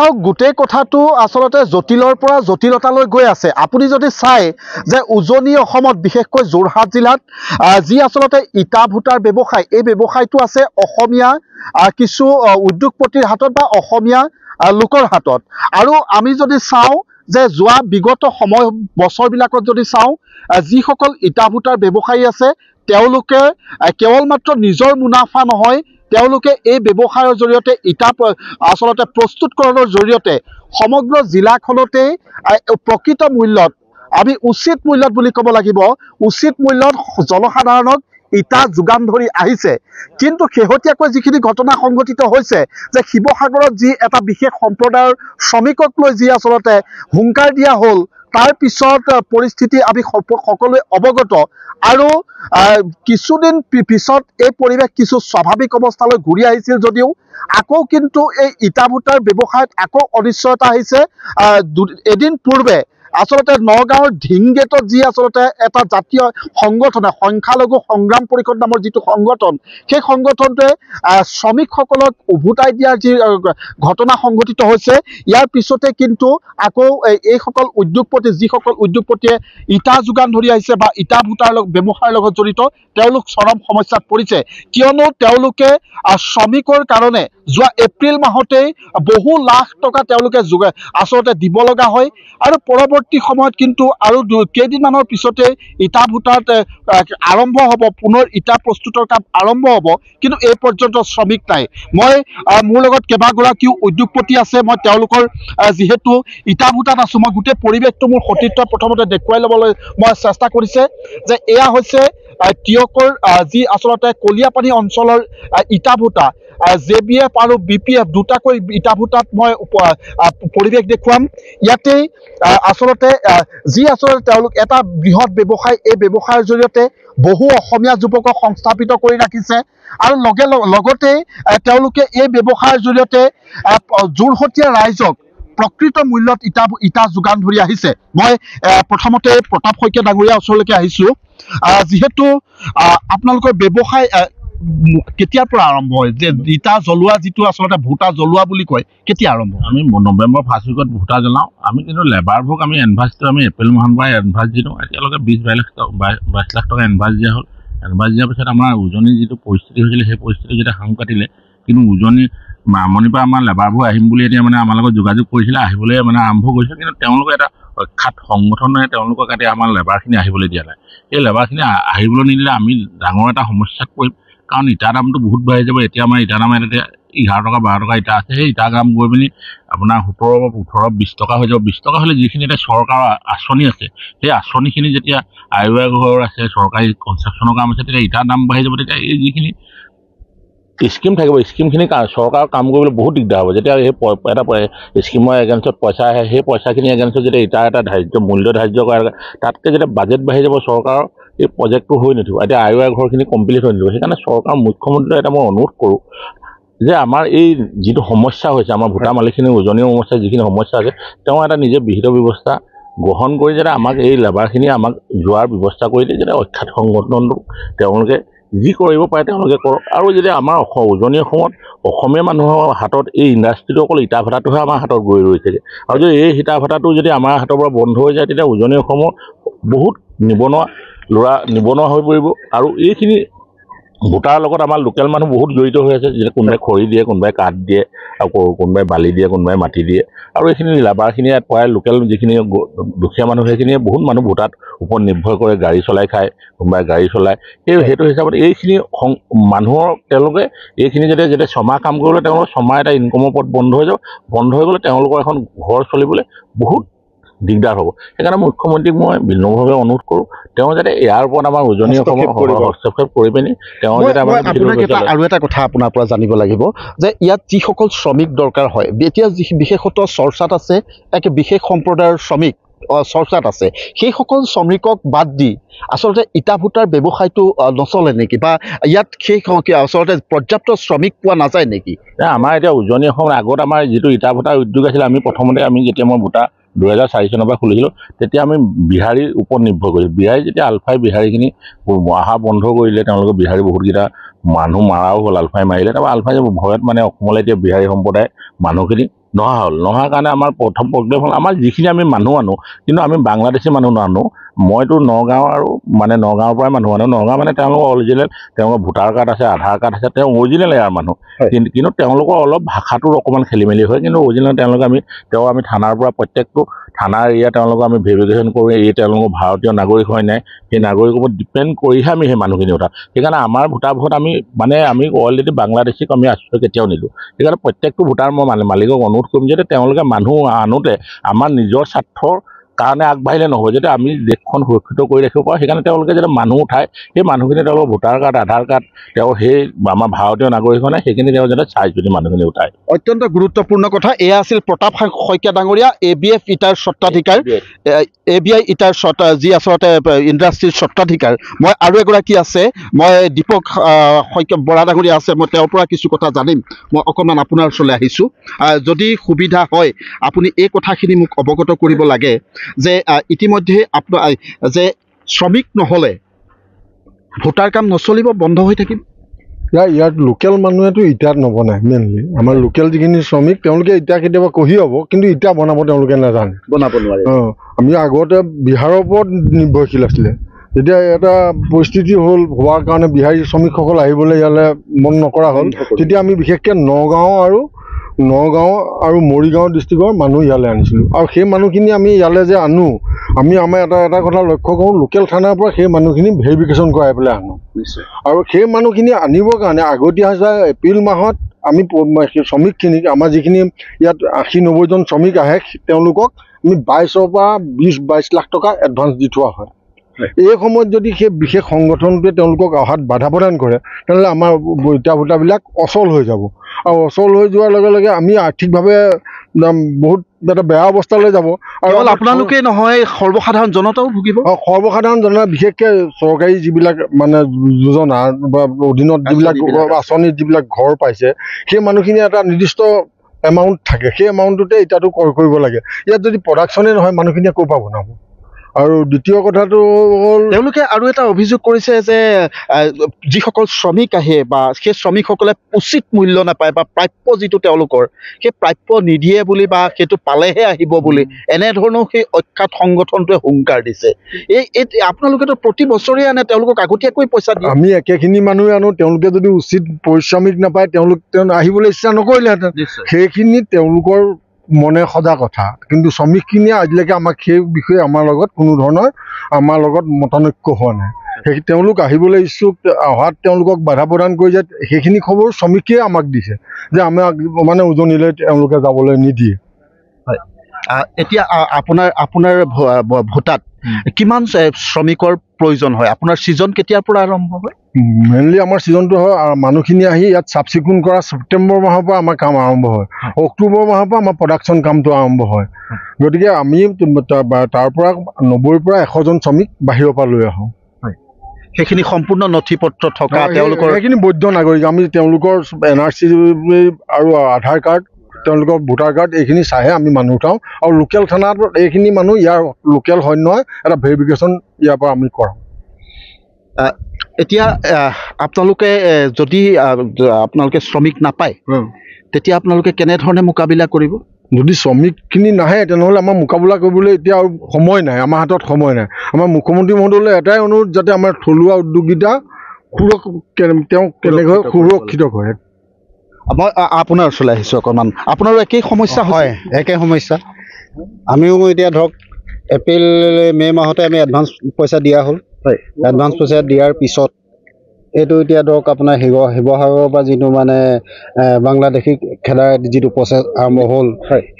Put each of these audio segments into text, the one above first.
চাওক গোটেই কথাটো আচলতে জটিলৰ পৰা জটিলতালৈ গৈ আছে আপুনি যদি চাই যে উজনি অসমত বিশেষকৈ যোৰহাট জিলাত যি আচলতে ইটা ভূটাৰ ব্যৱসায় এই ব্যৱসায়টো আছে অসমীয়া কিছু উদ্যোগপতিৰ হাতত বা অসমীয়া লোকৰ হাতত আৰু আমি যদি চাওঁ যে যোৱা বিগত সময় বছৰবিলাকত যদি চাওঁ যিসকল ইটা ভূটাৰ ব্যৱসায়ী আছে তেওঁলোকে কেৱল মাত্ৰ নিজৰ মুনাফা নহয় তেওঁলোকে এই ব্যৱসায়ৰ জৰিয়তে ইটা আচলতে প্ৰস্তুতকৰণৰ জৰিয়তে সমগ্ৰ জিলাখনতে প্ৰকৃত মূল্যত আমি উচিত মূল্যত বুলি ক'ব লাগিব উচিত মূল্যত জনসাধাৰণক ইটা যোগান ধৰি আহিছে কিন্তু শেহতীয়াকৈ যিখিনি ঘটনা সংঘটিত হৈছে যে শিৱসাগৰত যি এটা বিশেষ সম্প্ৰদায়ৰ শ্ৰমিকক লৈ যি আচলতে হুংকাৰ দিয়া হ'ল তাৰ পিছত পৰিস্থিতি আমি সকলোৱে অৱগত আৰু কিছুদিন পিছত এই পৰিৱেশ কিছু স্বাভাৱিক অৱস্থালৈ ঘূৰি আহিছিল যদিও আকৌ কিন্তু এই ইটা ভূটাৰ ব্যৱসায়ত আকৌ অনিশ্চয়তা আহিছে এদিন পূৰ্বে আচলতে নগাঁৱৰ ঢিংগেটত যি আচলতে এটা জাতীয় সংগঠন সংখ্যালঘু সংগ্ৰাম পৰিষদ নামৰ যিটো সংগঠন সেই সংগঠনটোৱে শ্ৰমিকসকলক ওভোতাই দিয়াৰ যি ঘটনা সংঘটিত হৈছে ইয়াৰ পিছতে কিন্তু আকৌ এইসকল উদ্যোগপতি যিসকল উদ্যোগপতিয়ে ইটা যোগান ধৰি আহিছে বা ইটা ভোটাৰ লগত ব্যৱসায়ৰ লগত জড়িত তেওঁলোক চৰম সমস্যাত পৰিছে কিয়নো তেওঁলোকে শ্ৰমিকৰ কাৰণে যোৱা এপ্ৰিল মাহতেই বহু লাখ টকা তেওঁলোকে যোগে আচলতে দিব লগা হয় আৰু পৰৱৰ্তী পৰৱৰ্তী সময়ত কিন্তু আৰু কেইদিনমানৰ পিছতে ইটা ভুটাত আৰম্ভ হ'ব পুনৰ ইটা প্ৰস্তুতৰ কাম আৰম্ভ হ'ব কিন্তু এই পৰ্যন্ত শ্ৰমিক নাই মই মোৰ লগত কেইবাগৰাকীও উদ্যোগপতি আছে মই তেওঁলোকৰ যিহেতু ইটা ভূটাত আছোঁ মই গোটেই পৰিৱেশটো মোৰ সতীত্ব প্ৰথমতে দেখুৱাই ল'বলৈ মই চেষ্টা কৰিছে যে এয়া হৈছে তিয়কৰ যি আচলতে কলিয়াপানী অঞ্চলৰ ইটা ভুটা জে বি এফ আৰু বি পি এফ দুটাকৈ ইটা ভোটাত মই পৰিৱেশ দেখুৱাম ইয়াতেই আচলতে যি আচলতে তেওঁলোক এটা বৃহৎ ব্যৱসায় এই ব্যৱসায়ৰ জৰিয়তে বহু অসমীয়া যুৱকক সংস্থাপিত কৰি ৰাখিছে আৰু লগে লগতেই তেওঁলোকে এই ব্যৱসায়ৰ জৰিয়তে যোৰহতীয়া ৰাইজক প্ৰকৃত মূল্যত ইটা ইটা যোগান ধৰি আহিছে মই প্ৰথমতে প্ৰতাপ শইকীয়া ডাঙৰীয়া ওচৰলৈকে আহিছোঁ যিহেতু আপোনালোকৰ ব্যৱসায় কেতিয়াৰ পৰা আৰম্ভ হয় যে ইটা জ্বলোৱা যিটো আচলতে ভোটা জ্বলোৱা বুলি কয় কেতিয়া আৰম্ভ হয় আমি নৱেম্বৰ ফাৰ্ষ্ট উইকত ভোটা জ্বলাওঁ আমি কিন্তু লেবাৰ ভোক আমি এডভাঞ্চটো আমি এপ্ৰিল মাহৰ পৰা এডভাঞ্চ দি দিওঁ এতিয়ালৈকে বিছ বাইছ লাখ টকা বাইছ লাখ টকা এডভাঞ্চ দিয়া হ'ল এডভাঞ্চ দিয়াৰ পিছত আমাৰ উজনিৰ যিটো পৰিস্থিতি হৈছিলে সেই পৰিস্থিতি যেতিয়া সাং কাটিলে কিন্তু উজনি আমনিৰ পৰা আমাৰ লেবাৰবোৰ আহিম বুলি এতিয়া মানে আমাৰ লগত যোগাযোগ কৰিছিলে আহিবলৈ মানে আৰম্ভ কৰিছিল কিন্তু তেওঁলোকে এটা অখ্যাত সংগঠনে তেওঁলোকক এতিয়া আমাৰ লেবাৰখিনি আহিবলৈ দিয়া নাই সেই লেবাৰখিনি আহিবলৈ নিদিলে আমি ডাঙৰ এটা সমস্যাত পৰিম কাৰণ ইটাৰ দামটো বহুত বাঢ়ি যাব এতিয়া আমাৰ ইটাৰ দাম এতিয়া এঘাৰ টকা বাৰ টকা ইটা আছে সেই ইটাৰ দাম গৈ পিনি আপোনাৰ সোতৰ বা ওঠৰ বিছ টকা হৈ যাব বিছ টকা হ'লে যিখিনি এতিয়া চৰকাৰৰ আঁচনি আছে সেই আঁচনিখিনি যেতিয়া আয়ুৰ্বেদ ঘৰ আছে চৰকাৰী কনষ্ট্ৰাকশ্যনৰ কাম আছে তেতিয়া ইটাৰ দাম বাঢ়ি যাব তেতিয়া এই যিখিনি স্কিম থাকিব স্কিমখিনি চৰকাৰৰ কাম কৰিবলৈ বহুত দিগদাৰ হ'ব যেতিয়া সেই এটা স্কিমৰ এগেঞ্চত পইচা আহে সেই পইচাখিনি এগেঞ্চত যেতিয়া ইটাৰ এটা ধাৰ্য মূল্য ধাৰ্য কৰা তাতকৈ যেতিয়া বাজেট বাঢ়ি যাব চৰকাৰৰ এই প্ৰজেক্টটো হৈ নুঠিব এতিয়া আই ৱাই ঘৰখিনি কমপ্লিট হৈ নুঠিব সেইকাৰণে চৰকাৰ মুখ্যমন্ত্ৰীলৈ এটা মই অনুৰোধ কৰোঁ যে আমাৰ এই যিটো সমস্যা হৈছে আমাৰ ভোটাৰ মালিকখিনিৰ উজনি সমস্যা যিখিনি সমস্যা আছে তেওঁ এটা নিজে বিহিত ব্যৱস্থা গ্ৰহণ কৰি যাতে আমাক এই লেবাৰখিনি আমাক যোৱাৰ ব্যৱস্থা কৰি দিয়ে যাতে অখ্যাত সংগঠনটো তেওঁলোকে যি কৰিব পাৰে তেওঁলোকে কৰক আৰু যেতিয়া আমাৰ অসম উজনি অসমত অসমীয়া মানুহৰ হাতত এই ইণ্ডাষ্ট্ৰিটো অকল ইটা ভাটাটোহে আমাৰ হাতত গৈ ৰৈ থাকে আৰু যদি এই সিটা ভাটাটো যদি আমাৰ হাতৰ পৰা বন্ধ হৈ যায় তেতিয়া উজনি অসমৰ বহুত নিবনুৱা ল'ৰা নিবনুৱা হৈ পৰিব আৰু এইখিনি ভোটাৰৰ লগত আমাৰ লোকেল মানুহ বহুত জড়িত হৈ আছে যেনে কোনোবাই খৰি দিয়ে কোনোবাই কাঠ দিয়ে আৰু কোনোবাই বালি দিয়ে কোনোবাই মাটি দিয়ে আৰু এইখিনি লাবাৰখিনিয়ে প্ৰায় লোকেল যিখিনি দুখীয়া মানুহ সেইখিনিয়ে বহুত মানুহ ভোটাত ওপৰত নিৰ্ভৰ কৰে গাড়ী চলাই খায় কোনোবাই গাড়ী চলায় সেই সেইটো হিচাপত এইখিনি সং মানুহৰ তেওঁলোকে এইখিনি যদি যাতে ছমাহ কাম কৰিবলৈ তেওঁলোকৰ ছমাহ এটা ইনকমৰ ওপৰত বন্ধ হৈ যাব বন্ধ হৈ গ'লে তেওঁলোকৰ এখন ঘৰ চলিবলৈ বহুত দিগদাৰ হ'ব সেইকাৰণে মুখ্যমন্ত্ৰীক মই বিনম্ৰভাৱে অনুৰোধ কৰোঁ তেওঁ যাতে ইয়াৰ ওপৰত আমাৰ উজনি অসমৰ হস্তক্ষেপ কৰি পিনি তেওঁ যাতে আমাৰ আৰু এটা কথা আপোনাৰ পৰা জানিব লাগিব যে ইয়াত যিসকল শ্ৰমিক দৰকাৰ হয় এতিয়া যি বিশেষত্ব চৰ্চাত আছে এক বিশেষ সম্প্ৰদায়ৰ শ্ৰমিক চৰ্চাত আছে সেইসকল শ্ৰমিকক বাদ দি আচলতে ইটা ভূটাৰ ব্যৱসায়টো নচলে নেকি বা ইয়াত সেই আচলতে পৰ্যাপ্ত শ্ৰমিক পোৱা নাযায় নেকি আমাৰ এতিয়া উজনি অসমৰ আগত আমাৰ যিটো ইটা ভূটাৰ উদ্যোগ আছিলে আমি প্ৰথমতে আমি যেতিয়া মই বুটা দুহেজাৰ চাৰি চনৰ পৰা খুলিছিলোঁ তেতিয়া আমি বিহাৰীৰ ওপৰত নিৰ্ভৰ কৰিছিলোঁ বিহাৰী যেতিয়া আলফাই বিহাৰীখিনি অহা বন্ধ কৰিলে তেওঁলোকে বিহাৰী বহুতকেইটা মানুহ মাৰাও হ'ল আলফাই মাৰিলে তাৰপৰা আলফাই ভয়ত মানে অসমলৈ এতিয়া বিহাৰী সম্প্ৰদায় মানুহখিনি নহা হ'ল নহাৰ কাৰণে আমাৰ প্ৰথম প্ৰব্লেম হ'ল আমাৰ যিখিনি আমি মানুহ আনো কিন্তু আমি বাংলাদেশী মানুহ নানো মইতো নগাঁও আৰু মানে নগাঁৱৰ পৰাই মানুহ মানে নগাঁও মানে তেওঁলোকৰ অৰিজিনেল তেওঁলোকৰ ভোটাৰ কাৰ্ড আছে আধাৰ কাৰ্ড আছে তেওঁ অৰিজিনেল ইয়াৰ মানুহ কিন্তু কিন্তু তেওঁলোকৰ অলপ ভাষাটোৰ অকণমান খেলি মেলি হয় কিন্তু অৰিজিনেল তেওঁলোকে আমি তেওঁ আমি থানাৰ পৰা প্ৰত্যেকটো থানা এৰিয়া তেওঁলোকক আমি ভেৰিফিকেশ্যন কৰোঁ এই তেওঁলোকৰ ভাৰতীয় নাগৰিক হয় নাই সেই নাগৰিকৰ ওপৰত ডিপেণ্ড কৰিহে আমি সেই মানুহখিনি উঠা সেইকাৰণে আমাৰ ভোটাৰ ভোট আমি মানে আমি অলৰেডি বাংলাদেশীক আমি আশ্ৰয় কেতিয়াও নিদিওঁ সেইকাৰণে প্ৰত্যেকটো ভোটাৰ মই মালিকক অনুৰোধ কৰিম যে তেওঁলোকে মানুহ আনোতে আমাৰ নিজৰ স্বাৰ্থৰ কাৰণে আগবাঢ়িলে নহ'ব যাতে আমি দেশখন সুৰক্ষিত কৰি ৰাখিব পাৰোঁ সেইকাৰণে তেওঁলোকে যাতে মানুহ উঠায় সেই মানুহখিনি তেওঁলোকৰ ভোটাৰ কাৰ্ড আধাৰ কাৰ্ড তেওঁ সেই আমাৰ ভাৰতীয় নাগৰিক হোৱা সেইখিনি তেওঁ যাতে চাই চিতি মানুহখিনি উঠায় অত্যন্ত গুৰুত্বপূৰ্ণ কথা এয়া আছিল প্ৰতাপ শইকীয়া ডাঙৰীয়া এ বি এফ ইটাৰ স্বত্বাধিকাৰ এ বি আই ইটাৰ স্বত্বা যি আচলতে ইণ্ডাষ্ট্ৰীৰ স্বত্বাধিকাৰ মই আৰু এগৰাকী আছে মই দীপক শইকীয়া বৰা ডাঙৰীয়া আছে মই তেওঁৰ পৰা কিছু কথা জানিম মই অকণমান আপোনাৰ ওচৰলৈ আহিছোঁ যদি সুবিধা হয় আপুনি এই কথাখিনি মোক অৱগত কৰিব লাগে যে ইতিমধ্যে আপোনাৰ যে শ্ৰমিক নহ'লে ভোটাৰ কাম নচলিব বন্ধ হৈ থাকিব ইয়াৰ ইয়াত লোকেল মানুহেতো ইটাত নবনায় মেইনলি আমাৰ লোকেল যিখিনি শ্ৰমিক তেওঁলোকে ইটা কেতিয়াবা কহি হ'ব কিন্তু ইটা বনাব তেওঁলোকে নাজানে বনাব নোৱাৰে অঁ আমি আগতে বিহাৰৰ ওপৰত নিৰ্ভৰশীল আছিলে এতিয়া এটা পৰিস্থিতি হ'ল হোৱাৰ কাৰণে বিহাৰী শ্ৰমিকসকল আহিবলৈ ইয়ালৈ মন নকৰা হ'ল তেতিয়া আমি বিশেষকৈ নগাঁও আৰু নগাঁও আৰু মৰিগাঁও ডিষ্ট্ৰিক্টৰ মানুহ ইয়ালৈ আনিছিলোঁ আৰু সেই মানুহখিনি আমি ইয়ালৈ যে আনো আমি আমাৰ এটা এটা কথা লক্ষ্য কৰোঁ লোকেল থানাৰ পৰা সেই মানুহখিনি ভেৰিফিকেশ্যন কৰাই পেলাই আনো আৰু সেই মানুহখিনি আনিবৰ কাৰণে আগতীয়া হৈছে এপ্ৰিল মাহত আমি শ্ৰমিকখিনিক আমাৰ যিখিনি ইয়াত আশী নব্বৈজন শ্ৰমিক আহে তেওঁলোকক আমি বাইছৰ পৰা বিছ বাইছ লাখ টকা এডভান্স দি থোৱা হয় এই সময়ত যদি সেই বিশেষ সংগঠনটোৱে তেওঁলোকক অহাত বাধা প্ৰদান কৰে তেনেহ'লে আমাৰ ইটা ভোটাবিলাক অচল হৈ যাব আৰু অচল হৈ যোৱাৰ লগে লগে আমি আৰ্থিকভাৱে বহুত এটা বেয়া অৱস্থালৈ যাব আৰু আপোনালোকে নহয় সৰ্বসাধাৰণ জনতাও ভুগিব অঁ সৰ্বসাধাৰণ জনতা বিশেষকৈ চৰকাৰী যিবিলাক মানে যোজনা বা অধীনত যিবিলাক আঁচনিত যিবিলাক ঘৰ পাইছে সেই মানুহখিনিয়ে এটা নিৰ্দিষ্ট এমাউণ্ট থাকে সেই এমাউণ্টটোতে ইটাটো ক্ৰয় কৰিব লাগে ইয়াত যদি প্ৰডাকশ্যনেই নহয় মানুহখিনিয়ে ক'ৰ পৰা বনাব আৰু দ্বিতীয় কথাটো হ'ল তেওঁলোকে আৰু এটা অভিযোগ কৰিছে যে যিসকল শ্ৰমিক আহে বা সেই শ্ৰমিকসকলে উচিত মূল্য নাপায় বা প্ৰাপ্য যিটো তেওঁলোকৰ সেই প্ৰাপ্য নিদিয়ে বুলি বা সেইটো পালেহে আহিব বুলি এনেধৰণৰ সেই অখ্যাত সংগঠনটোৱে হুংকাৰ দিছে এই আপোনালোকেতো প্ৰতি বছৰে আনে তেওঁলোকক আগতীয়াকৈ পইচা দিয়ে আমি একেখিনি মানুহে আনো তেওঁলোকে যদি উচিত পৰিশ্ৰমিক নাপায় তেওঁলোক তেওঁ আহিবলৈ ইচ্ছা নকৰিলেহেঁতেন সেইখিনি তেওঁলোকৰ মনে সদা কথা কিন্তু শ্ৰমিকখিনিয়ে আজিলৈকে আমাক সেই বিষয়ে আমাৰ লগত কোনো ধৰণৰ আমাৰ লগত মতানৈক্য হোৱা নাই সেই তেওঁলোক আহিবলৈ ইচ্ছুক অহাত তেওঁলোকক বাধা প্ৰদান কৰি যে সেইখিনি খবৰ শ্ৰমিকে আমাক দিছে যে আমাক মানে উজনিলৈ তেওঁলোকে যাবলৈ নিদিয়ে হয় এতিয়া আপোনাৰ আপোনাৰ ভোটাত কিমান শ্ৰমিকৰ প্ৰয়োজন হয় আপোনাৰ ছিজন কেতিয়াৰ পৰা আৰম্ভ হয় মেইনলি আমাৰ ছিজনটো হয় মানুহখিনি আহি ইয়াত চাফ চিকুণ কৰা ছেপ্টেম্বৰ মাহৰ পৰা আমাৰ কাম আৰম্ভ হয় অক্টোবৰ মাহৰ পৰা আমাৰ প্ৰডাকশ্যন কামটো আৰম্ভ হয় গতিকে আমি তাৰ পৰা নব্বৈৰ পৰা এশজন শ্ৰমিক বাহিৰৰ পৰা লৈ আহোঁ সেইখিনি সম্পূৰ্ণ নথি পত্ৰ থকা তেওঁলোকৰ সেইখিনি বৈধ নাগৰিক আমি তেওঁলোকৰ এন আৰ চি আৰু আধাৰ কাৰ্ড তেওঁলোকৰ ভোটাৰ কাৰ্ড এইখিনি চাইহে আমি মানুহ উঠাওঁ আৰু লোকেল থানাত এইখিনি মানুহ ইয়াৰ লোকেল হয় নহয় এটা ভেৰিফিকেশ্যন ইয়াৰ পৰা আমি কৰাওঁ এতিয়া আপোনালোকে যদি আপোনালোকে শ্ৰমিক নাপায় তেতিয়া আপোনালোকে কেনেধৰণে মোকাবিলা কৰিব যদি শ্ৰমিকখিনি নাহে তেনেহ'লে আমাৰ মোকাবিলা কৰিবলৈ এতিয়া আৰু সময় নাই আমাৰ হাতত সময় নাই আমাৰ মুখ্যমন্ত্ৰী মহোদয়লৈ এটাই অনুৰোধ যাতে আমাৰ থলুৱা উদ্যোগীতা তেওঁ কেনেকৈ সুৰক্ষিত কৰে মই আপোনাৰ ওচৰলৈ আহিছোঁ অকণমান আপোনাৰো একেই সমস্যা হয় একেই সমস্যা আমিও এতিয়া ধৰক এপ্ৰিল মে' মাহতে আমি এডভান্স পইচা দিয়া হ'ল হয় এডভান্স পইচা দিয়াৰ পিছত এইটো এতিয়া ধৰক আপোনাৰ শিৱ শিৱসাগৰৰ পৰা যিটো মানে বাংলাদেশী খেলাৰ যিটো প্ৰচেছ আৰম্ভ হ'ল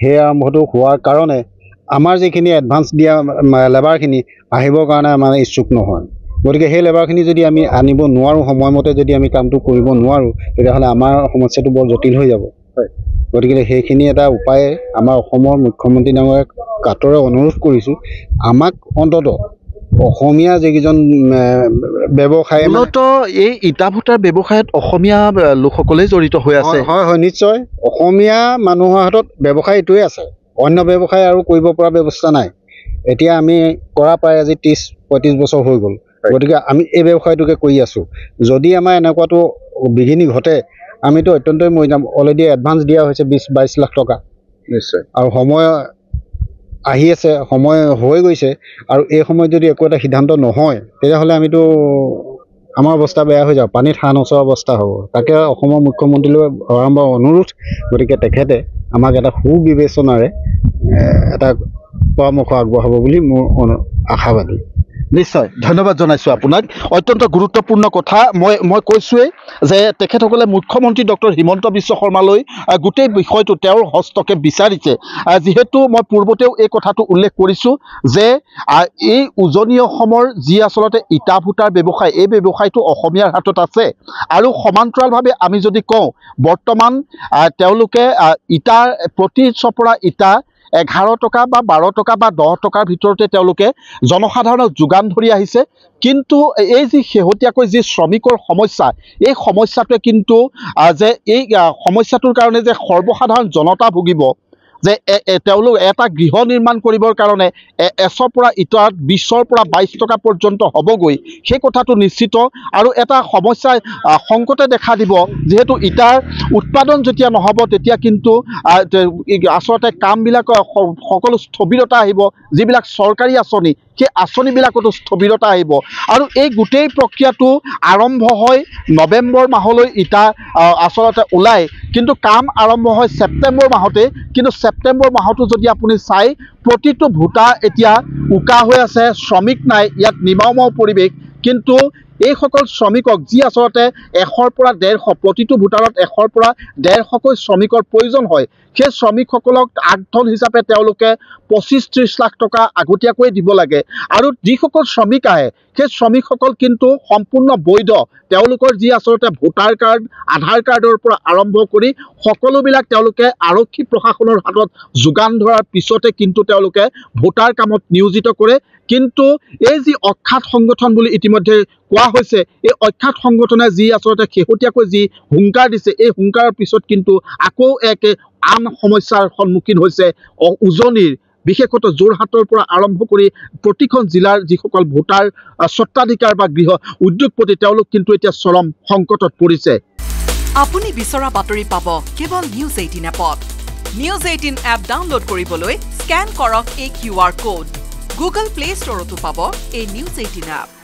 সেই আৰম্ভটো হোৱাৰ কাৰণে আমাৰ যিখিনি এডভান্স দিয়া লেবাৰখিনি আহিবৰ কাৰণে আমাৰ ইচ্ছুক নহয় গতিকে সেই লেবাৰখিনি যদি আমি আনিব নোৱাৰোঁ সময়মতে যদি আমি কামটো কৰিব নোৱাৰোঁ তেতিয়াহ'লে আমাৰ সমস্যাটো বৰ জটিল হৈ যাব গতিকে সেইখিনি এটা উপায় আমাৰ অসমৰ মুখ্যমন্ত্ৰী ডাঙৰীয়াক কাটৰে অনুৰোধ কৰিছোঁ আমাক অন্ততঃ অসমীয়া যিকেইজন ব্যৱসায় মূলত এই ইটা ভোটাৰ ব্যৱসায়ত অসমীয়া লোকসকলেই জড়িত হৈ আছে হয় হয় নিশ্চয় অসমীয়া মানুহৰ হাতত ব্যৱসায় এইটোৱে আছে অন্য ব্যৱসায় আৰু কৰিব পৰা ব্যৱস্থা নাই এতিয়া আমি কৰা প্ৰায় আজি ত্ৰিছ পঁয়ত্ৰিছ বছৰ হৈ গ'ল গতিকে আমি এই ব্যৱসায়টোকে কৰি আছোঁ যদি আমাৰ এনেকুৱাটো বিঘিনি ঘটে আমিতো অত্যন্তই মৰি যাম অলৰেডি এডভান্স দিয়া হৈছে বিছ বাইছ লাখ টকা নিশ্চয় আৰু সময় আহি আছে সময় হৈ গৈছে আৰু এই সময়ত যদি একো এটা সিদ্ধান্ত নহয় তেতিয়াহ'লে আমিতো আমাৰ অৱস্থা বেয়া হৈ যাওঁ পানীত হাঁহ নচোৱা অৱস্থা হ'ব তাকে অসমৰ মুখ্যমন্ত্ৰীলৈ আৰম্ভ অনুৰোধ গতিকে তেখেতে আমাক এটা সুবিবেচনাৰে এটা পৰামৰ্শ আগবঢ়াব বুলি মোৰ অনু আশাবাদী নিশ্চয় ধন্যবাদ জনাইছোঁ আপোনাক অত্যন্ত গুৰুত্বপূৰ্ণ কথা মই মই কৈছোঁৱেই যে তেখেতসকলে মুখ্যমন্ত্ৰী ডক্টৰ হিমন্ত বিশ্ব শৰ্মালৈ গোটেই বিষয়টো তেওঁৰ হস্তকে বিচাৰিছে যিহেতু মই পূৰ্বতেও এই কথাটো উল্লেখ কৰিছোঁ যে এই উজনি অসমৰ যি আচলতে ইটা ফুটাৰ ব্যৱসায় এই ব্যৱসায়টো অসমীয়াৰ হাতত আছে আৰু সমান্তৰালভাৱে আমি যদি কওঁ বৰ্তমান তেওঁলোকে ইটাৰ প্ৰতি চপৰা ইটা এঘাৰ টকা বা বাৰ টকা বা দহ টকাৰ ভিতৰতে তেওঁলোকে জনসাধাৰণক যোগান ধৰি আহিছে কিন্তু এই যি শেহতীয়াকৈ যি শ্ৰমিকৰ সমস্যা এই সমস্যাটোৱে কিন্তু যে এই সমস্যাটোৰ কাৰণে যে সৰ্বসাধাৰণ জনতা ভুগিব যে তেওঁলোক এটা গৃহ নিৰ্মাণ কৰিবৰ কাৰণে এশৰ পৰা ইটাত বিছৰ পৰা বাইছ টকা পৰ্যন্ত হ'বগৈ সেই কথাটো নিশ্চিত আৰু এটা সমস্যাই সংকটে দেখা দিব যিহেতু ইটাৰ উৎপাদন যেতিয়া নহ'ব তেতিয়া কিন্তু আচলতে কামবিলাকৰ সকলো স্থবিৰতা আহিব যিবিলাক চৰকাৰী আঁচনি সেই আঁচনিবিলাকতো স্থবিৰতা আহিব আৰু এই গোটেই প্ৰক্ৰিয়াটো আৰম্ভ হয় নৱেম্বৰ মাহলৈ ইটা আচলতে ওলায় কিন্তু কাম আৰম্ভ হয় ছেপ্টেম্বৰ মাহতে কিন্তু ছেপ্টেম্বৰ মাহতো যদি আপুনি চাই প্ৰতিটো ভোটা এতিয়া উকা হৈ আছে শ্ৰমিক নাই ইয়াত নিমাওমাও পৰিৱেশ কিন্তু এইসকল শ্ৰমিকক যি আচলতে এশৰ পৰা ডেৰশ প্ৰতিটো ভোটাৰত এশৰ পৰা ডেৰশকৈ শ্ৰমিকৰ প্ৰয়োজন হয় সেই শ্ৰমিকসকলক আগধন হিচাপে তেওঁলোকে পঁচিছ ত্ৰিছ লাখ টকা আগতীয়াকৈ দিব লাগে আৰু যিসকল শ্ৰমিক আহে সেই শ্ৰমিকসকল কিন্তু সম্পূৰ্ণ বৈধ তেওঁলোকৰ যি আচলতে ভোটাৰ কাৰ্ড আধাৰ কাৰ্ডৰ পৰা আৰম্ভ কৰি সকলোবিলাক তেওঁলোকে আৰক্ষী প্ৰশাসনৰ হাতত যোগান ধৰাৰ পিছতে কিন্তু তেওঁলোকে ভোটাৰ কামত নিয়োজিত কৰে কিন্তু এই যি অখ্যাত সংগঠন বুলি ইতিমধ্যে কোৱা হৈছে এই অখ্যাত সংগঠনে যি আচলতে শেহতীয়াকৈ যি হুংকাৰ দিছে এই হুংকাৰৰ পিছত কিন্তু আকৌ এক আন সমস্যাৰ সন্মুখীন হৈছে উজনিৰ বিশেষত যোৰহাটৰ পৰা আৰম্ভ কৰি প্ৰতিখন জিলাৰ যিসকল ভোটাৰ স্বত্বাধিকাৰ বা গৃহ উদ্যোগপতি তেওঁলোক কিন্তু এতিয়া চৰম সংকটত পৰিছে আপুনি বিচৰা বাতৰি পাব কেৱল নিউজ এইটিন এপত নিউজ এইটিন এপ ডাউনলোড কৰিবলৈ স্কেন কৰক এই Q R code Google Play ষ্টৰতো পাব এই নিউজ এইটিন এপ